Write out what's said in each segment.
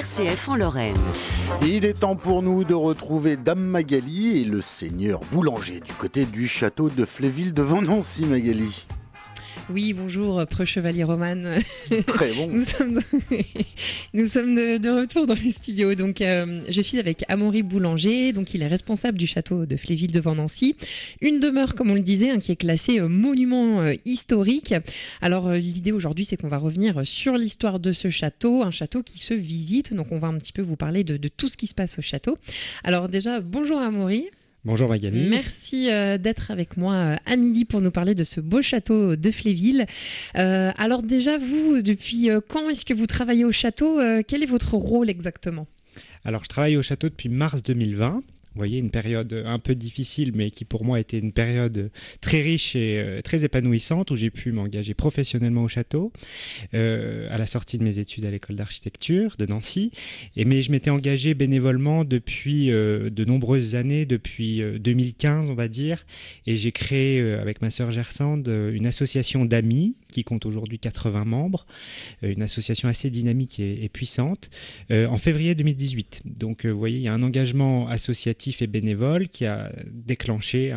RCF en Lorraine. Il est temps pour nous de retrouver Dame Magali et le seigneur boulanger du côté du château de Fléville devant Nancy Magali. Oui, bonjour, euh, chevalier Roman. Très bon. nous sommes, de, retour dans les studios. Donc, euh, je suis avec Amaury Boulanger. Donc, il est responsable du château de Fléville devant Nancy. Une demeure, comme on le disait, hein, qui est classée euh, monument historique. Alors, l'idée aujourd'hui, c'est qu'on va revenir sur l'histoire de ce château, un château qui se visite. Donc, on va un petit peu vous parler de, tout ce qui se passe au château. Alors, déjà, bonjour Amaury. Bonjour Magali. Merci euh, d'être avec moi à euh, midi pour nous parler de ce beau château de Fléville. Euh, alors déjà, vous, depuis quand est-ce que vous travaillez au château Quel est votre rôle exactement alors, je travaille au château depuis mars 2020 vous voyez, une période un peu difficile, mais qui pour moi était une période très riche et euh, très épanouissante, où j'ai pu m'engager professionnellement au château, euh, à la sortie de mes études à l'école d'architecture de Nancy. Et, mais je m'étais engagé bénévolement depuis euh, de nombreuses années, depuis 2015, on va dire, et j'ai créé avec ma sœur Gersande une association d'amis qui compte aujourd'hui 80 membres, une association assez dynamique et, et puissante, en février 2018. Donc vous voyez, il y a un engagement associatif et bénévole qui a déclenché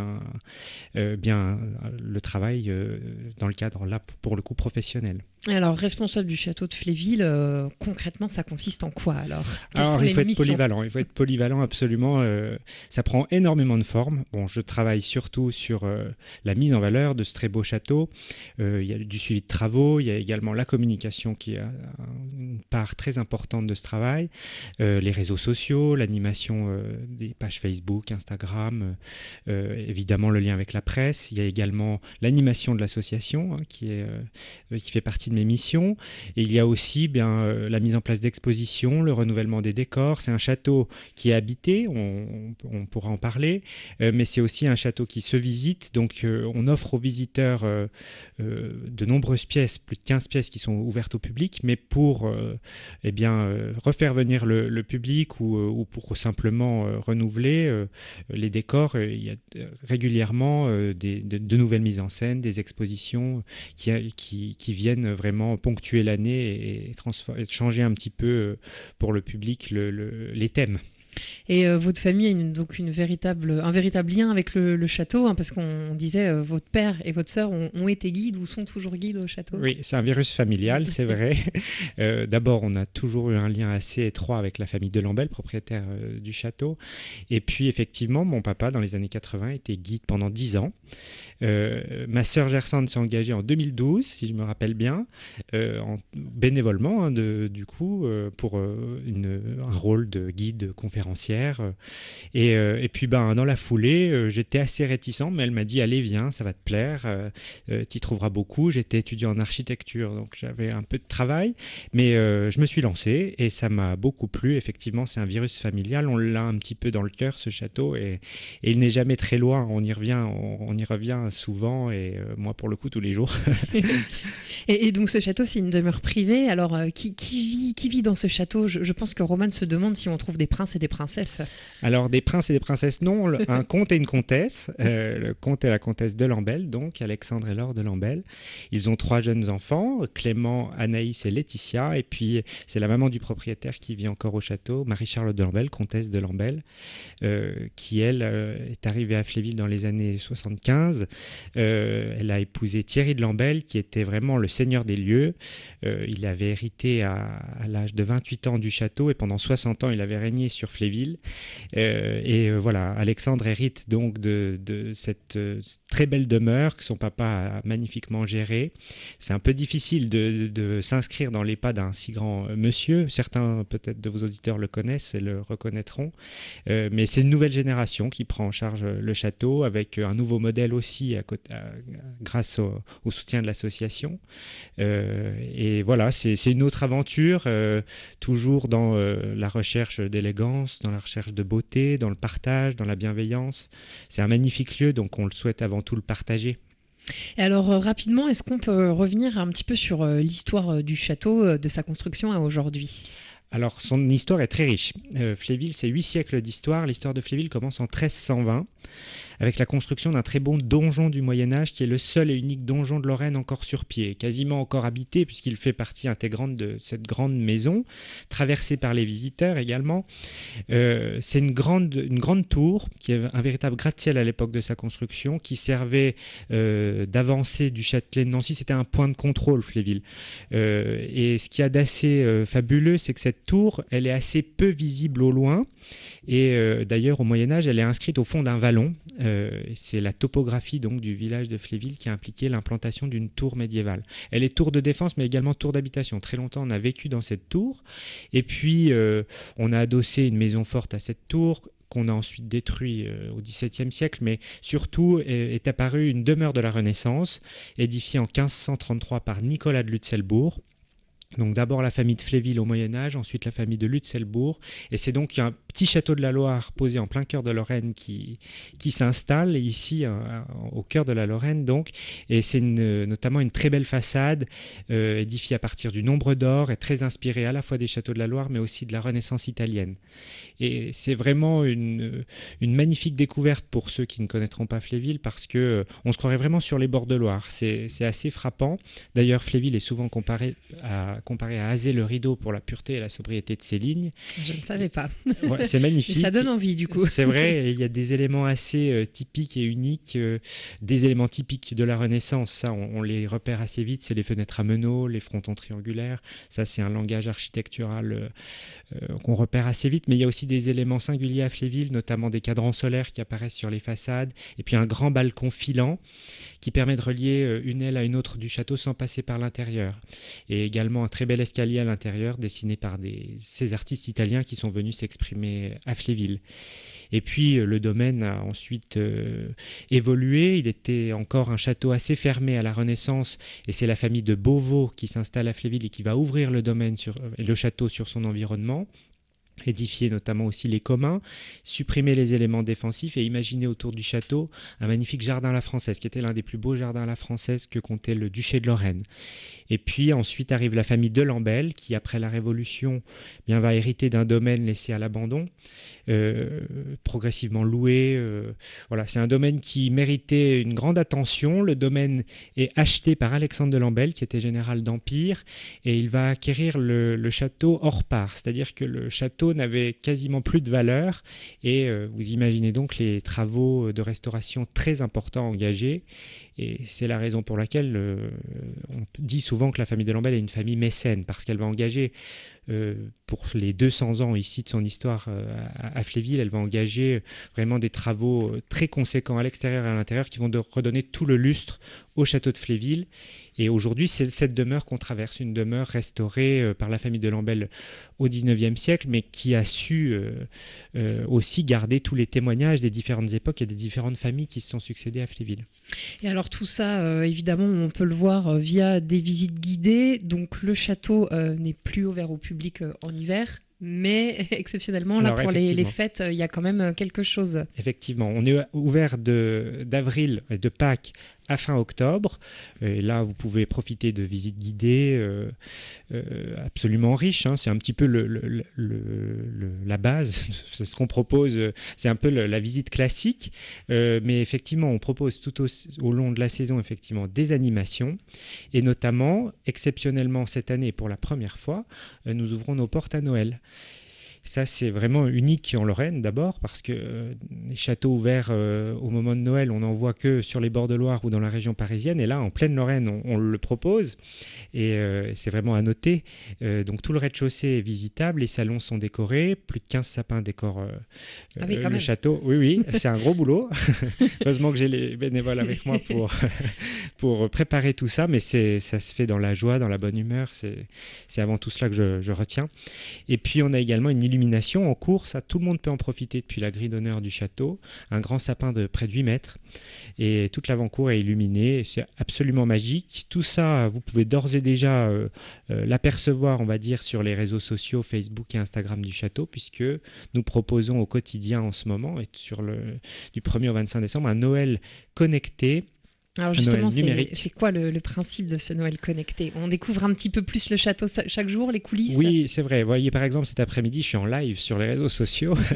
euh, bien, le travail euh, dans le cadre là pour le coup professionnel. Alors, responsable du château de Fléville, euh, concrètement, ça consiste en quoi alors Alors, ah, il faut être polyvalent. Il faut être polyvalent absolument. Euh, ça prend énormément de formes. Bon, je travaille surtout sur euh, la mise en valeur de ce très beau château. il y a du suivi de travaux. Il y a également la communication qui a une part très importante de ce travail. les réseaux sociaux, l'animation des pages Facebook, Instagram, évidemment le lien avec la presse. Il y a également l'animation de l'association hein, qui, est, qui fait partie de mes missions. Et il y a aussi bien euh, la mise en place d'expositions, le renouvellement des décors. C'est un château qui est habité, on, pourra en parler, euh, mais c'est aussi un château qui se visite. Donc euh, on offre aux visiteurs de nombreuses pièces, plus de 15 pièces qui sont ouvertes au public, mais pour eh bien, refaire venir le, public ou, ou, pour simplement renouveler les décors, il y a régulièrement des, de, nouvelles mises en scène, des expositions qui, qui, qui viennent vraiment ponctuer l'année et, changer un petit peu euh, pour le public les thèmes. Et euh, votre famille a donc une véritable, un véritable lien avec le, château, hein, parce qu'on disait euh, votre père et votre sœur ont, été guides ou sont toujours guides au château. Oui, c'est un virus familial, c'est vrai. Euh, d'abord, on a toujours eu un lien assez étroit avec la famille de propriétaire du château. Et puis, effectivement, mon papa, dans les années 80, était guide pendant 10 ans. ma sœur Gersande s'est engagée en 2012, si je me rappelle bien, en, bénévolement, hein, de, du coup, pour un rôle de guide conférencier conférencière. Euh, et, euh, et, puis, ben, dans la foulée, euh, j'étais assez réticent, mais elle m'a dit Allez, viens, ça va te plaire, tu y trouveras beaucoup. J'étais étudiant en architecture, donc j'avais un peu de travail, mais je me suis lancé et ça m'a beaucoup plu. Effectivement, c'est un virus familial. On l'a un petit peu dans le cœur, ce château, et, il n'est jamais très loin. On y revient, on, y revient souvent, et moi, pour le coup, tous les jours. et, donc, ce château, c'est une demeure privée. Alors, qui, vit, qui vit dans ce château je, pense que Roman se demande si on trouve des princes et des princesses. Alors, des princes et des princesses, non. Un comte et une comtesse. Euh, le comte et la comtesse de Lambelle, donc Alexandre et Laure de Lambelle. Ils ont trois jeunes enfants, Clément, Anaïs et Laetitia. Et puis, c'est la maman du propriétaire qui vit encore au château, Marie-Charlotte de Lambelle, comtesse de Lambelle, euh, qui, elle, euh, est arrivée à Fléville dans les années 75. elle a épousé Thierry de Lambelle, qui était vraiment le seigneur des lieux. il avait hérité à, à l'âge de 28 ans du château et pendant 60 ans, il avait régné sur Fléville villes euh, et euh, voilà, Alexandre hérite donc de, cette euh, très belle demeure que son papa a magnifiquement gérée. C'est un peu difficile de, s'inscrire dans les pas d'un si grand monsieur. Certains peut-être de vos auditeurs le connaissent et le reconnaîtront. mais c'est une nouvelle génération qui prend en charge le château avec un nouveau modèle aussi à grâce au, soutien de l'association. et voilà, c'est une autre aventure, toujours dans la recherche d'élégance dans la recherche de beauté, dans le partage, dans la bienveillance. C'est un magnifique lieu, donc on le souhaite avant tout le partager. Et alors euh, rapidement, est-ce qu'on peut revenir un petit peu sur euh, l'histoire euh, du château, de sa construction à aujourd'hui alors, son histoire est très riche. Fléville, c'est huit siècles d'histoire. L'histoire de Fléville commence en 1320 avec la construction d'un très bon donjon du Moyen Âge, qui est le seul et unique donjon de Lorraine encore sur pied, quasiment encore habité, puisqu'il fait partie intégrante de cette grande maison, traversée par les visiteurs également. Euh, c'est une grande, une grande tour, qui est un véritable gratte-ciel à l'époque de sa construction, qui servait euh, d'avancée du Châtelet de Nancy, c'était un point de contrôle, Fléville. Euh, et ce qu'il y a d'assez fabuleux, c'est que cette tour, elle est assez peu visible au loin, et d'ailleurs au Moyen Âge, elle est inscrite au fond d'un val euh, c'est la topographie donc du village de Fléville qui a impliqué l'implantation d'une tour médiévale. Elle est tour de défense, mais également tour d'habitation. Très longtemps, on a vécu dans cette tour. Et puis, euh, on a adossé une maison forte à cette tour qu'on a ensuite détruit euh, au XVIIe siècle, mais surtout est, apparue une demeure de la Renaissance, édifiée en 1533 par Nicolas de Lutzelbourg, donc d'abord la famille de Fléville au Moyen Âge, ensuite la famille de Lutzelbourg, et c'est donc un petit château de la Loire posé en plein cœur de Lorraine qui, qui s'installe ici euh, au cœur de la Lorraine donc, et c'est euh, notamment une très belle façade euh, édifiée à partir du nombre d'or et très inspirée à la fois des châteaux de la Loire mais aussi de la Renaissance italienne. Et c'est vraiment une, une magnifique découverte pour ceux qui ne connaîtront pas Fléville parce que on se croirait vraiment sur les bords de Loire. C'est assez frappant. D'ailleurs Fléville est souvent comparé à comparé à Azer le rideau pour la pureté et la sobriété de ses lignes. Je ne savais pas. c'est magnifique. ça donne envie du coup. C'est vrai, il y a des éléments assez euh, typiques et uniques, euh, des éléments typiques de la Renaissance. Ça, on, les repère assez vite. C'est les fenêtres à meneaux, les frontons triangulaires. Ça, c'est un langage architectural euh, qu'on repère assez vite. Mais il y a aussi des éléments singuliers à Fléville, notamment des cadrans solaires qui apparaissent sur les façades, et puis un grand balcon filant qui permet de relier une aile à une autre du château sans passer par l'intérieur. Et également un très bel escalier à l'intérieur dessiné par ces artistes italiens qui sont venus s'exprimer à Fléville. Et puis euh, le domaine a ensuite euh, évolué, il était encore un château assez fermé à la Renaissance et c'est la famille de Beauvau qui s'installe à Fléville et qui va ouvrir le domaine sur, euh, le château sur son environnement édifier notamment aussi les communs, supprimer les éléments défensifs et imaginer autour du château un magnifique jardin à la française, qui était l'un des plus beaux jardins à la française que comptait le duché de Lorraine. Et puis ensuite arrive la famille de Lambelle qui après la Révolution eh bien, va hériter d'un domaine laissé à l'abandon, euh, progressivement loué. Euh, voilà, c'est un domaine qui méritait une grande attention. Le domaine est acheté par Alexandre de Lambelle qui était général d'Empire, et il va acquérir le château hors part, c'est-à-dire que le château n'avait quasiment plus de valeur et euh, vous imaginez donc les travaux de restauration très importants engagés et c'est la raison pour laquelle euh, on dit souvent que la famille de Lambel est une famille mécène parce qu'elle va engager euh, pour les 200 ans ici de son histoire à, Fléville, elle va engager vraiment des travaux très conséquents à l'extérieur et à l'intérieur qui vont redonner tout le lustre au château de Fléville. Et aujourd'hui, c'est cette demeure qu'on traverse, une demeure restaurée euh, par la famille de Lambelle au XIXe siècle, mais qui a su euh, euh, aussi garder tous les témoignages des différentes époques et des différentes familles qui se sont succédées à Fléville. Et alors tout ça, évidemment, on peut le voir via des visites guidées. Donc le château n'est plus ouvert au public en hiver, mais exceptionnellement, là, pour les, fêtes, il y a quand même quelque chose. Effectivement, on est ouvert d'avril, de, de Pâques à fin octobre. Et là, vous pouvez profiter de visites guidées euh, euh, absolument riches. Hein. C'est un petit peu le, la base, c'est ce qu'on propose, euh, c'est un peu la visite classique. mais effectivement, on propose tout au, au, long de la saison effectivement des animations. Et notamment, exceptionnellement cette année, pour la première fois, nous ouvrons nos portes à Noël. Ça, c'est vraiment unique en Lorraine d'abord, parce que euh, les châteaux ouverts euh, au moment de Noël, on n'en voit que sur les bords de Loire ou dans la région parisienne. Et là, en pleine Lorraine, on, le propose. Et euh, c'est vraiment à noter. donc tout le rez-de-chaussée est visitable, les salons sont décorés, plus de 15 sapins décorent ah le château. Oui, oui, c'est un gros boulot. Heureusement que j'ai les bénévoles avec moi pour, pour préparer tout ça, mais c'est, ça se fait dans la joie, dans la bonne humeur. C'est, avant tout cela que je, je retiens. Et puis, on a également une illumination en cours, ça tout le monde peut en profiter depuis la grille d'honneur du château, un grand sapin de près de 8 mètres, et toute l'avant-cour est illuminée, c'est absolument magique. Tout ça, vous pouvez d'ores et déjà euh, euh, l'apercevoir, on va dire, sur les réseaux sociaux, Facebook et Instagram du château, puisque nous proposons au quotidien en ce moment, et sur le, du 1er au 25 décembre, un Noël connecté alors justement, c'est quoi le, principe de ce Noël connecté On découvre un petit peu plus le château chaque jour, les coulisses Oui, c'est vrai. Vous voyez, par exemple, cet après-midi, je suis en live sur les réseaux sociaux.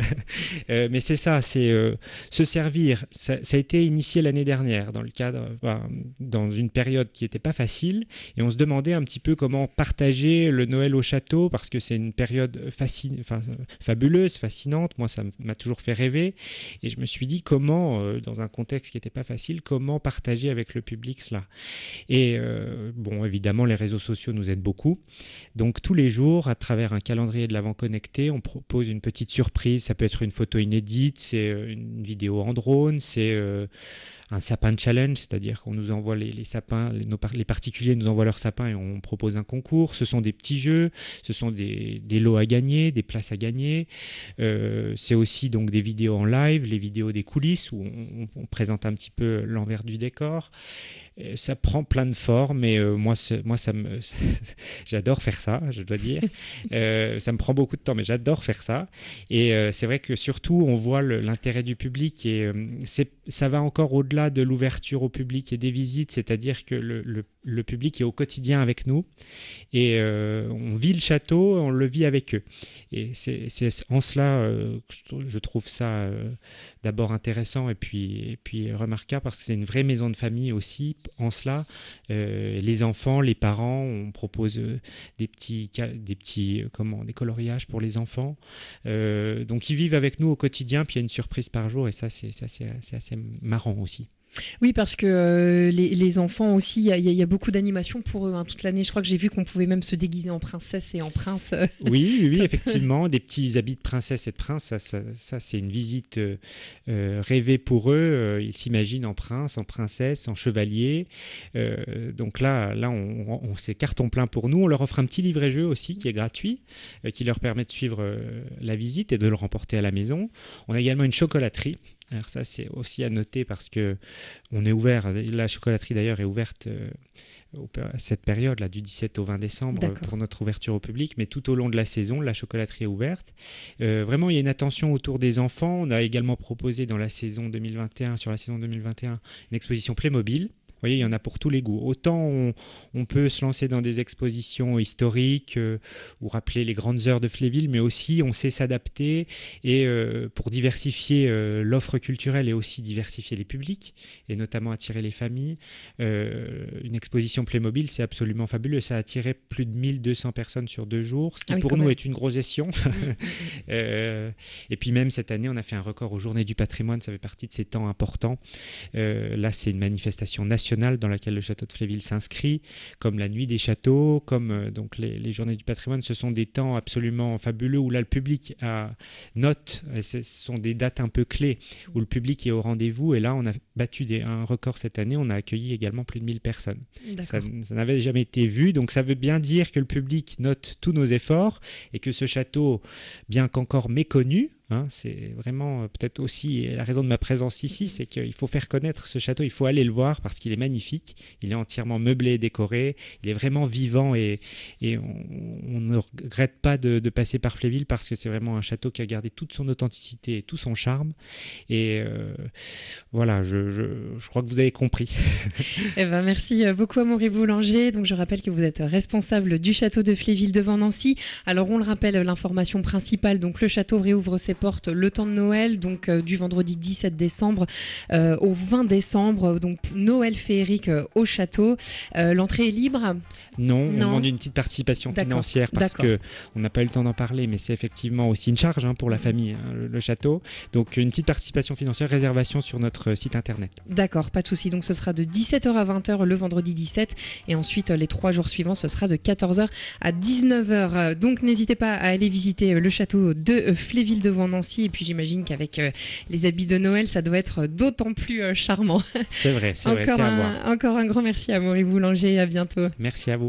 Euh, mais c'est ça, c'est euh, se servir. Ça, a été initié l'année dernière dans le cadre, dans une période qui n'était pas facile. Et on se demandait un petit peu comment partager le Noël au château, parce que c'est une période enfin, fabuleuse, fascinante. Moi, ça m'a toujours fait rêver. Et je me suis dit comment, euh, dans un contexte qui n'était pas facile, comment partager avec le public cela. Et euh, bon, évidemment, les réseaux sociaux nous aident beaucoup. Donc tous les jours, à travers un calendrier de l'avant connecté, on propose une petite surprise. Ça peut être une photo inédite, c'est euh, une vidéo en drone, c'est euh, un sapin challenge, c'est-à-dire qu'on nous envoie les, sapins, les, les, particuliers nous envoient leurs sapins et on propose un concours. Ce sont des petits jeux, ce sont des, lots à gagner, des places à gagner. Euh, c'est aussi donc des vidéos en live, les vidéos des coulisses où on présente un petit peu l'envers du décor. Euh, ça prend plein de formes et euh, moi, moi ça me, j'adore faire ça, je dois dire. Euh, ça me prend beaucoup de temps, mais j'adore faire ça. Et c'est vrai que surtout, on voit l'intérêt du public et ça va encore au-delà de l'ouverture au public et des visites, c'est-à-dire que le, public est au quotidien avec nous et on vit le château, on le vit avec eux. Et c'est en cela je trouve ça d'abord intéressant et puis, et puis remarquable parce que c'est une vraie maison de famille aussi en cela. Euh, les enfants, les parents, on propose euh, des petits, petits euh, comment, des coloriages pour les enfants. donc ils vivent avec nous au quotidien, puis il y a une surprise par jour, et ça c'est assez marrant aussi. Oui, parce que euh, les, enfants aussi, il y, a beaucoup d'animations pour eux. Hein. Toute l'année, je crois que j'ai vu qu'on pouvait même se déguiser en princesse et en prince. oui, oui, effectivement, des petits habits de princesse et de prince, ça, c'est une visite euh, euh, rêvée pour eux. Ils s'imaginent en prince, en princesse, en chevalier. donc là, là, on, on c'est carton plein pour nous. On leur offre un petit livret jeu aussi qui est gratuit, qui leur permet de suivre la visite et de le remporter à la maison. On a également une chocolaterie alors ça, c'est aussi à noter parce que on est ouvert. La chocolaterie d'ailleurs est ouverte euh, à cette période-là, du 17 au 20 décembre, euh, pour notre ouverture au public. Mais tout au long de la saison, la chocolaterie est ouverte. Euh, vraiment, il y a une attention autour des enfants. On a également proposé dans la saison 2021, sur la saison 2021, une exposition Playmobil. Vous voyez, il y en a pour tous les goûts. Autant on, peut se lancer dans des expositions historiques euh, ou rappeler les grandes heures de Fléville, mais aussi on sait s'adapter et euh, pour diversifier euh, l'offre culturelle et aussi diversifier les publics et notamment attirer les familles. une exposition Playmobil, c'est absolument fabuleux. Ça a attiré plus de 1200 personnes sur deux jours, ce qui ah pour nous est une grosse gestion. Mm, mm, mm. et puis même cette année, on a fait un record aux Journées du patrimoine. Ça fait partie de ces temps importants. là, c'est une manifestation nationale dans laquelle le château de Fléville s'inscrit, comme la nuit des châteaux, comme euh, donc les, journées du patrimoine. Ce sont des temps absolument fabuleux où là, le public a, note. Ce sont des dates un peu clés où le public est au rendez-vous. Et là, on a battu un record cette année. On a accueilli également plus de 1000 personnes. ça n'avait jamais été vu. Donc, ça veut bien dire que le public note tous nos efforts et que ce château, bien qu'encore méconnu, Hein, c'est vraiment euh, peut-être aussi la raison de ma présence ici, c'est qu'il faut faire connaître ce château, il faut aller le voir parce qu'il est magnifique, il est entièrement meublé, décoré, il est vraiment vivant et, on, ne regrette pas de, passer par Fléville parce que c'est vraiment un château qui a gardé toute son authenticité et tout son charme. Et euh, voilà, je, crois que vous avez compris. eh ben, merci euh, beaucoup Amaury Boulanger. Donc je rappelle que vous êtes responsable du château de Fléville devant Nancy. Alors on le rappelle, l'information principale, donc le château réouvre ses porte le temps de Noël, donc euh, du vendredi 17 décembre euh, au 20 décembre, donc Noël féerique euh, au château. L'entrée est libre non, on demande une petite participation financière parce que on n'a pas eu le temps d'en parler, mais c'est effectivement aussi une charge hein, pour la mm. famille, hein, le, château. Donc une petite participation financière, réservation sur notre euh, site internet. D'accord, pas de souci. Donc ce sera de 17h à 20h le vendredi 17 et ensuite euh, les trois jours suivants, ce sera de 14h à 19h. Euh, donc n'hésitez pas à aller visiter le château de Fléville devant Nancy et puis j'imagine qu'avec les habits de Noël, ça doit être d'autant plus charmant. C'est vrai, c'est vrai. Encore un, encore un grand merci à Maurice Boulanger, à bientôt. Merci à vous.